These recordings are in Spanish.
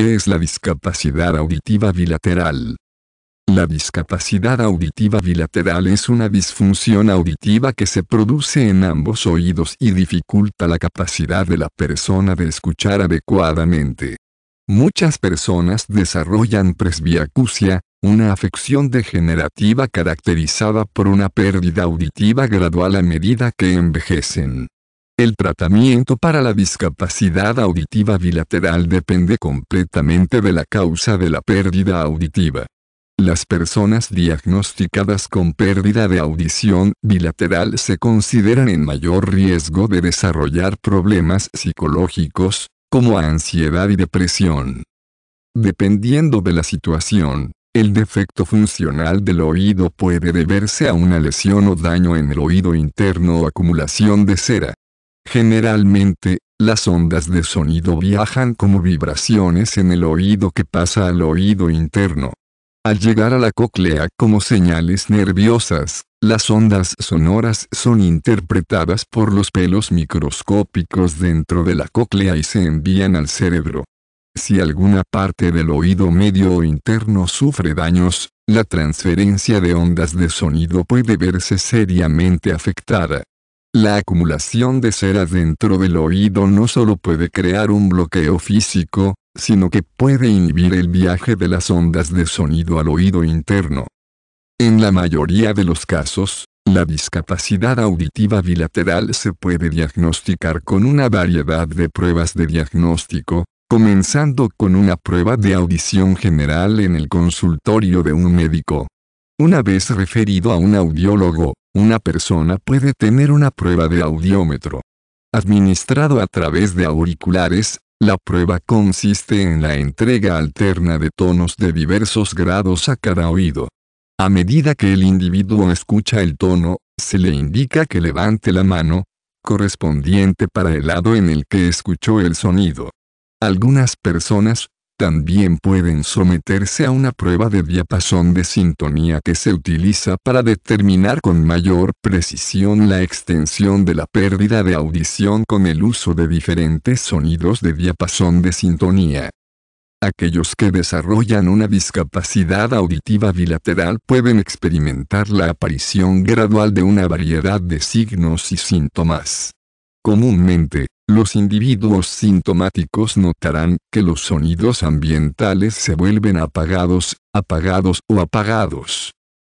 ¿Qué es la discapacidad auditiva bilateral? La discapacidad auditiva bilateral es una disfunción auditiva que se produce en ambos oídos y dificulta la capacidad de la persona de escuchar adecuadamente. Muchas personas desarrollan presbiacusia, una afección degenerativa caracterizada por una pérdida auditiva gradual a medida que envejecen. El tratamiento para la discapacidad auditiva bilateral depende completamente de la causa de la pérdida auditiva. Las personas diagnosticadas con pérdida de audición bilateral se consideran en mayor riesgo de desarrollar problemas psicológicos, como ansiedad y depresión. Dependiendo de la situación, el defecto funcional del oído puede deberse a una lesión o daño en el oído interno o acumulación de cera. Generalmente, las ondas de sonido viajan como vibraciones en el oído que pasa al oído interno. Al llegar a la cóclea como señales nerviosas, las ondas sonoras son interpretadas por los pelos microscópicos dentro de la cóclea y se envían al cerebro. Si alguna parte del oído medio o interno sufre daños, la transferencia de ondas de sonido puede verse seriamente afectada. La acumulación de cera dentro del oído no solo puede crear un bloqueo físico, sino que puede inhibir el viaje de las ondas de sonido al oído interno. En la mayoría de los casos, la discapacidad auditiva bilateral se puede diagnosticar con una variedad de pruebas de diagnóstico, comenzando con una prueba de audición general en el consultorio de un médico, una vez referido a un audiólogo, una persona puede tener una prueba de audiómetro. Administrado a través de auriculares, la prueba consiste en la entrega alterna de tonos de diversos grados a cada oído. A medida que el individuo escucha el tono, se le indica que levante la mano, correspondiente para el lado en el que escuchó el sonido. Algunas personas, también pueden someterse a una prueba de diapasón de sintonía que se utiliza para determinar con mayor precisión la extensión de la pérdida de audición con el uso de diferentes sonidos de diapasón de sintonía. Aquellos que desarrollan una discapacidad auditiva bilateral pueden experimentar la aparición gradual de una variedad de signos y síntomas. Comúnmente, los individuos sintomáticos notarán que los sonidos ambientales se vuelven apagados, apagados o apagados.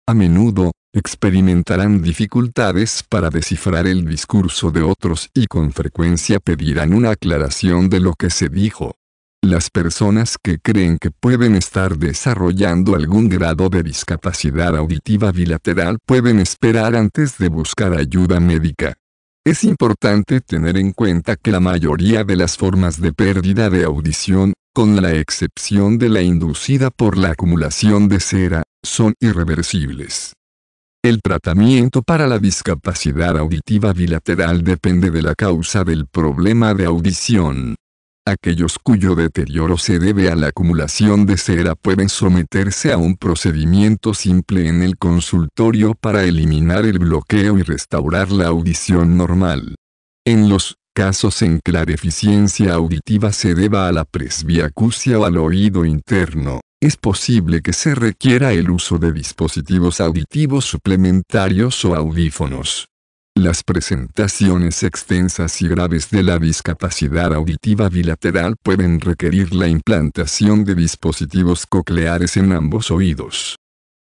A menudo, experimentarán dificultades para descifrar el discurso de otros y con frecuencia pedirán una aclaración de lo que se dijo. Las personas que creen que pueden estar desarrollando algún grado de discapacidad auditiva bilateral pueden esperar antes de buscar ayuda médica. Es importante tener en cuenta que la mayoría de las formas de pérdida de audición, con la excepción de la inducida por la acumulación de cera, son irreversibles. El tratamiento para la discapacidad auditiva bilateral depende de la causa del problema de audición. Aquellos cuyo deterioro se debe a la acumulación de cera pueden someterse a un procedimiento simple en el consultorio para eliminar el bloqueo y restaurar la audición normal. En los casos en que la deficiencia auditiva se deba a la presbiacusia o al oído interno, es posible que se requiera el uso de dispositivos auditivos suplementarios o audífonos. Las presentaciones extensas y graves de la discapacidad auditiva bilateral pueden requerir la implantación de dispositivos cocleares en ambos oídos.